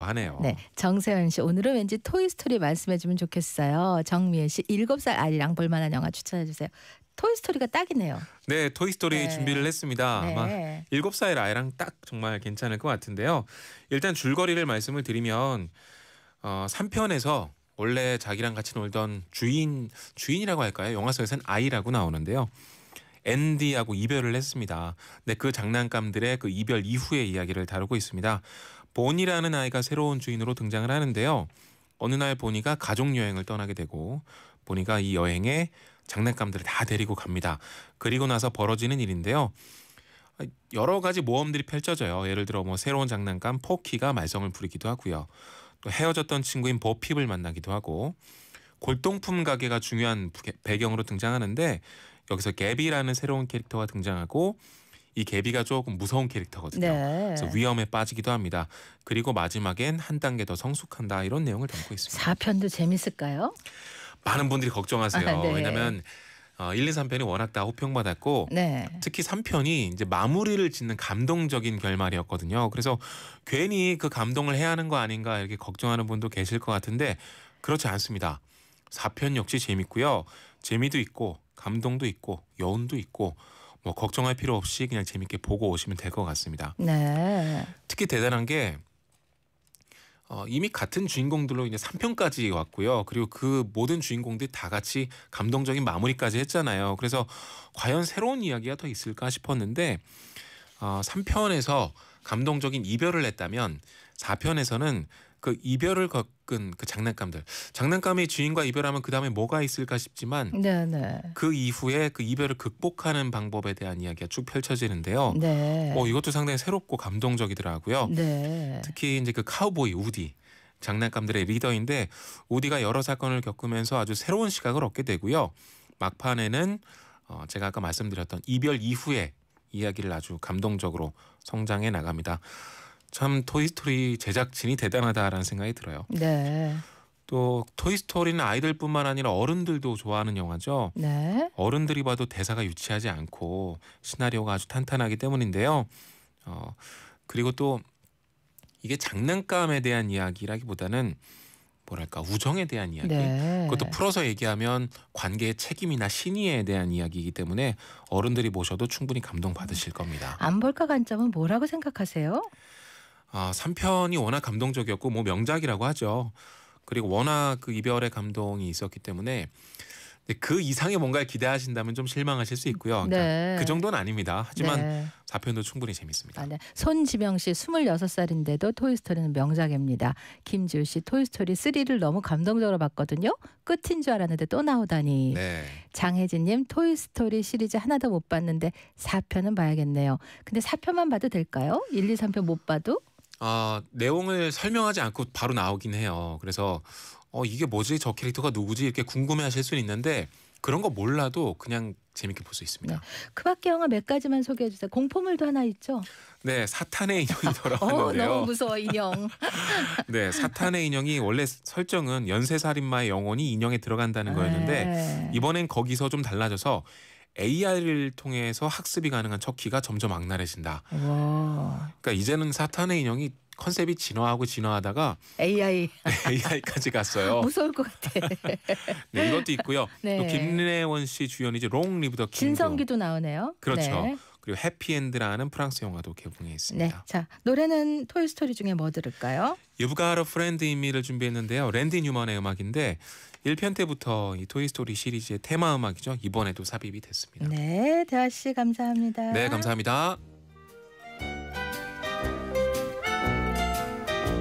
하네요. 네, 정세현 씨 오늘은 왠지 토이 스토리 말씀해주면 좋겠어요. 정미애 씨 일곱 살 아이랑 볼만한 영화 추천해 주세요. 토이 스토리가 딱이네요. 네, 토이 스토리 네. 준비를 했습니다. 네. 아마 일곱 살 아이랑 딱 정말 괜찮을 것 같은데요. 일단 줄거리를 말씀을 드리면 어, 3편에서 원래 자기랑 같이 놀던 주인 주인이라고 할까요? 영화 속에서는 아이라고 나오는데요. 앤디하고 이별을 했습니다. 근데 그 장난감들의 그 이별 이후의 이야기를 다루고 있습니다. 본이라는 아이가 새로운 주인으로 등장을 하는데요. 어느 날 보니가 가족 여행을 떠나게 되고 보니가 이 여행에 장난감들을 다 데리고 갑니다. 그리고 나서 벌어지는 일인데요. 여러 가지 모험들이 펼쳐져요. 예를 들어 뭐 새로운 장난감 포키가 말썽을 부리기도 하고요. 또 헤어졌던 친구인 버핍을 만나기도 하고 골동품 가게가 중요한 배경으로 등장하는데 여기서 개비라는 새로운 캐릭터가 등장하고 이 개비가 조금 무서운 캐릭터거든요. 네. 그래서 위험에 빠지기도 합니다. 그리고 마지막엔 한 단계 더 성숙한다 이런 내용을 담고 있습니다. 4편도 재밌을까요? 많은 분들이 걱정하세요. 아, 네. 왜냐면 어, 1, 2, 3편이 워낙 다 호평받았고 네. 특히 3편이 이제 마무리를 짓는 감동적인 결말이었거든요. 그래서 괜히 그 감동을 해야 하는 거 아닌가 이렇게 걱정하는 분도 계실 것 같은데 그렇지 않습니다. 4편 역시 재밌고요. 재미도 있고 감동도 있고 여운도 있고 뭐 걱정할 필요 없이 그냥 재밌게 보고 오시면 될 것 같습니다. 네. 특히 대단한 게 어, 이미 같은 주인공들로 이제 3편까지 왔고요. 그리고 그 모든 주인공들이 다 같이 감동적인 마무리까지 했잖아요. 그래서 과연 새로운 이야기가 더 있을까 싶었는데 어, 3편에서 감동적인 이별을 했다면 4편에서는 그 이별을 겪은 그 장난감들 장난감의 주인과 이별하면 그 다음에 뭐가 있을까 싶지만 네네. 네. 그 이후에 그 이별을 극복하는 방법에 대한 이야기가 쭉 펼쳐지는데요. 네. 어, 이것도 상당히 새롭고 감동적이더라고요. 네. 특히 이제 그 카우보이 우디 장난감들의 리더인데 우디가 여러 사건을 겪으면서 아주 새로운 시각을 얻게 되고요. 막판에는 어, 제가 아까 말씀드렸던 이별 이후에 이야기를 아주 감동적으로 성장해 나갑니다. 참 토이스토리 제작진이 대단하다라는 생각이 들어요. 네. 또 토이스토리는 아이들뿐만 아니라 어른들도 좋아하는 영화죠. 네. 어른들이 봐도 대사가 유치하지 않고 시나리오가 아주 탄탄하기 때문인데요. 어, 그리고 또 이게 장난감에 대한 이야기라기보다는 뭐랄까 우정에 대한 이야기 네. 그것도 풀어서 얘기하면 관계의 책임이나 신의에 대한 이야기이기 때문에 어른들이 보셔도 충분히 감동받으실 겁니다. 안 볼까 관점은 뭐라고 생각하세요? 아, 3편이 워낙 감동적이었고 뭐 명작이라고 하죠. 그리고 워낙 그 이별의 감동이 있었기 때문에 그 이상의 뭔가를 기대하신다면 좀 실망하실 수 있고요. 그러니까 네. 그 정도는 아닙니다. 하지만 네. 4편도 충분히 재밌습니다. 아, 네. 손지명 씨 26살인데도 토이스토리는 명작입니다. 김지우 씨 토이스토리 3를 너무 감동적으로 봤거든요. 끝인 줄 알았는데 또 나오다니. 네. 장혜진 님 토이스토리 시리즈 하나도 못 봤는데 4편은 봐야겠네요. 근데 4편만 봐도 될까요? 1, 2, 3편 못 봐도? 아, 내용을 설명하지 않고 바로 나오긴 해요. 그래서 어, 이게 뭐지? 저 캐릭터가 누구지? 이렇게 궁금해 하실 수는 있는데 그런 거 몰라도 그냥 재밌게 볼 수 있습니다. 네. 그 밖에 영화 몇 가지만 소개해 주세요. 공포물도 하나 있죠? 네, 사탄의 인형이 어, 돌아왔는데요. 너무 무서워 인형. 네, 사탄의 인형이 원래 설정은 연쇄살인마의 영혼이 인형에 들어간다는 네. 거였는데 네. 이번엔 거기서 좀 달라져서 AI를 통해서 학습이 가능한 척키가 점점 악랄해진다. 와. 그러니까 이제는 사탄의 인형이 컨셉이 진화하고 진화하다가 AI AI까지 갔어요. 무서울 것 같아. 네, 이것도 있고요. 네. 또 김래원 씨 주연이 이제 롱 리브 더킹 진성기도 나오네요. 그렇죠. 네. 그리고 해피엔드라는 프랑스 영화도 개봉해 있습니다. 네, 자 노래는 토이스토리 중에 뭐 들을까요? You've Got a Friend in Me를 준비했는데요. 랜디 뉴먼의 음악인데 1편 때부터 이 토이스토리 시리즈의 테마 음악이죠. 이번에도 삽입이 됐습니다. 네, 대화 씨 감사합니다. 네, 감사합니다.